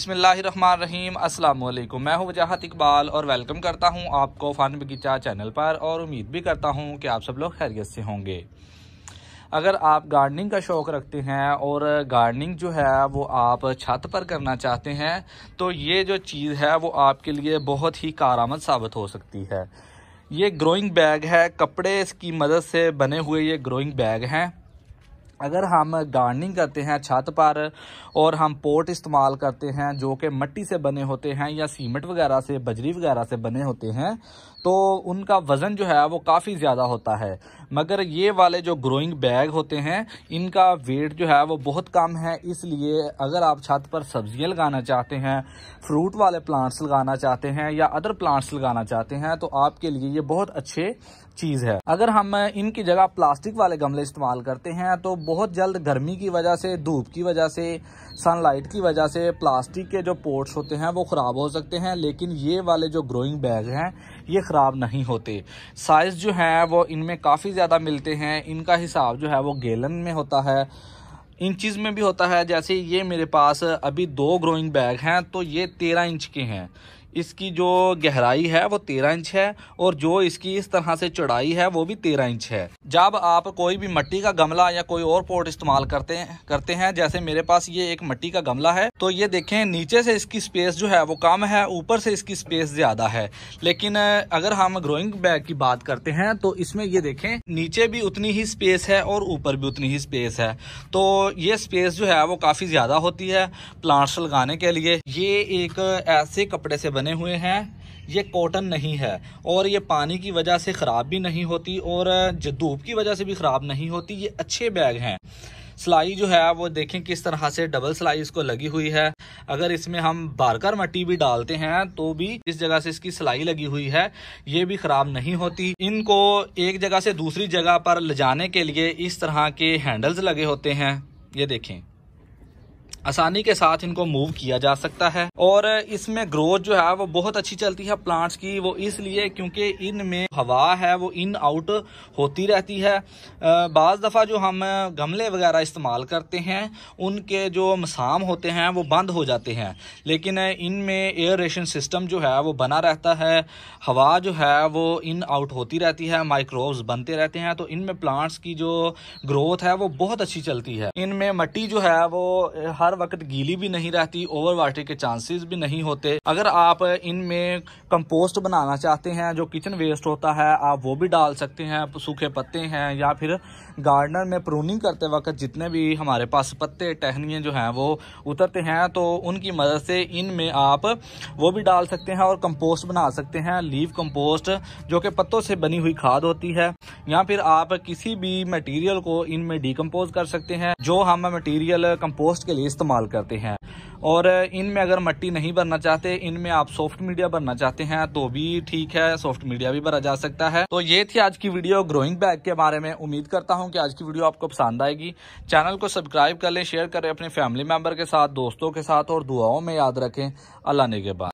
बसमीम अल्लाम मैं हूं वजाहत इकबाल और वेलकम करता हूं आपको फन बगीचा चैनल पर और उम्मीद भी करता हूं कि आप सब लोग खैरियत से होंगे अगर आप गार्डनिंग का शौक़ रखते हैं और गार्डनिंग जो है वो आप छत पर करना चाहते हैं तो ये जो चीज़ है वो आपके लिए बहुत ही कारामद साबित हो सकती है ये ग्रोइंग बैग है कपड़े इसकी मदद से बने हुए ये ग्रोइंग बैग हैं अगर हम गार्डनिंग करते हैं छत पर और हम पोर्ट इस्तेमाल करते हैं जो कि मट्टी से बने होते हैं या सीमेंट वगैरह से बजरी वगैरह से बने होते हैं तो उनका वज़न जो है वो काफ़ी ज़्यादा होता है मगर ये वाले जो ग्रोइंग बैग होते हैं इनका वेट जो है वो बहुत कम है इसलिए अगर आप छत पर सब्जियां लगाना चाहते हैं फ्रूट वाले प्लांट्स लगाना चाहते हैं या अदर प्लांट्स लगाना चाहते हैं तो आपके लिए ये बहुत अच्छे चीज़ है अगर हम इनकी जगह प्लास्टिक वाले गमले इस्तेमाल करते हैं तो बहुत जल्द गर्मी की वजह से धूप की वजह से सनलाइट की वजह से प्लास्टिक के जो पोर्ट्स होते हैं वो ख़राब हो सकते हैं लेकिन ये वाले जो ग्रोइंग बैग हैं ये ख़राब नहीं होते साइज़ जो है वो इनमें काफ़ी ज़्यादा मिलते हैं इनका हिसाब जो है वो गेलन में होता है इंचज़ में भी होता है जैसे ये मेरे पास अभी दो ग्रोइंग बैग हैं तो ये तेरह इंच के हैं इसकी जो गहराई है वो तेरह इंच है और जो इसकी इस तरह से चौड़ाई है वो भी तेरह इंच है जब आप कोई भी मट्टी का गमला या कोई और पोर्ट इस्तेमाल करते हैं करते हैं जैसे मेरे पास ये एक मट्टी का गमला है तो ये देखें नीचे से इसकी स्पेस जो है वो कम है ऊपर से इसकी स्पेस ज़्यादा है लेकिन अगर हम ग्रोइंग बैग की बात करते हैं तो इसमें ये देखें नीचे भी उतनी ही स्पेस है और ऊपर भी उतनी ही स्पेस है तो ये स्पेस जो है वो काफ़ी ज़्यादा होती है प्लांट्स लगाने के लिए ये एक ऐसे कपड़े से बनी बने हुए हैं ये कॉटन नहीं है और ये पानी की वजह से ख़राब भी नहीं होती और जो धूप की वजह से भी ख़राब नहीं होती ये अच्छे बैग हैं सिलाई जो है वो देखें किस तरह से डबल सिलाई इसको लगी हुई है अगर इसमें हम बारकर मट्टी भी डालते हैं तो भी इस जगह से इसकी सिलाई लगी हुई है ये भी ख़राब नहीं होती इनको एक जगह से दूसरी जगह पर ले जाने के लिए इस तरह के हैंडल्स लगे होते हैं ये देखें आसानी के साथ इनको मूव किया जा सकता है और इसमें ग्रोथ जो है वो बहुत अच्छी चलती है प्लांट्स की वो इसलिए क्योंकि इनमें हवा है वो इन आउट होती रहती है बज़ दफ़ा जो हम गमले वगैरह इस्तेमाल करते हैं उनके जो मसाम होते हैं वो बंद हो जाते हैं लेकिन इनमें एयरेशन सिस्टम जो है वो बना रहता है हवा जो है वो इन आउट होती रहती है माइक्रोव्स बनते रहते हैं तो इनमें प्लांट्स की जो ग्रोथ है वो बहुत अच्छी चलती है इनमें मट्टी जो है वो हर वक्त गीली भी नहीं रहती ओवर वाटर के चांसेस भी नहीं होते अगर आप इनमें कंपोस्ट बनाना चाहते हैं जो किचन वेस्ट होता है आप वो भी डाल सकते हैं सूखे पत्ते हैं या फिर गार्डनर में प्रूनिंग करते वक्त जितने भी हमारे पास पत्ते टहनियाँ जो हैं वो उतरते हैं तो उनकी मदद से इनमें आप वो भी डाल सकते हैं और कंपोस्ट बना सकते हैं लीव कंपोस्ट जो कि पत्तों से बनी हुई खाद होती है या फिर आप किसी भी मटेरियल को इनमें डिकम्पोज कर सकते हैं जो हम मटेरियल कंपोस्ट के लिए इस्तेमाल करते हैं और इनमें अगर मट्टी नहीं भरना चाहते इनमें आप सॉफ्ट मीडिया भरना चाहते हैं तो भी ठीक है सॉफ्ट मीडिया भी भरा जा सकता है तो ये थी आज की वीडियो ग्रोइंग बैग के बारे में उम्मीद करता हूँ कि आज की वीडियो आपको पसंद आएगी चैनल को सब्सक्राइब कर लें शेयर करें अपने फैमिली मेम्बर के साथ दोस्तों के साथ और दुआओं में याद रखें अल्लाह ने के बाद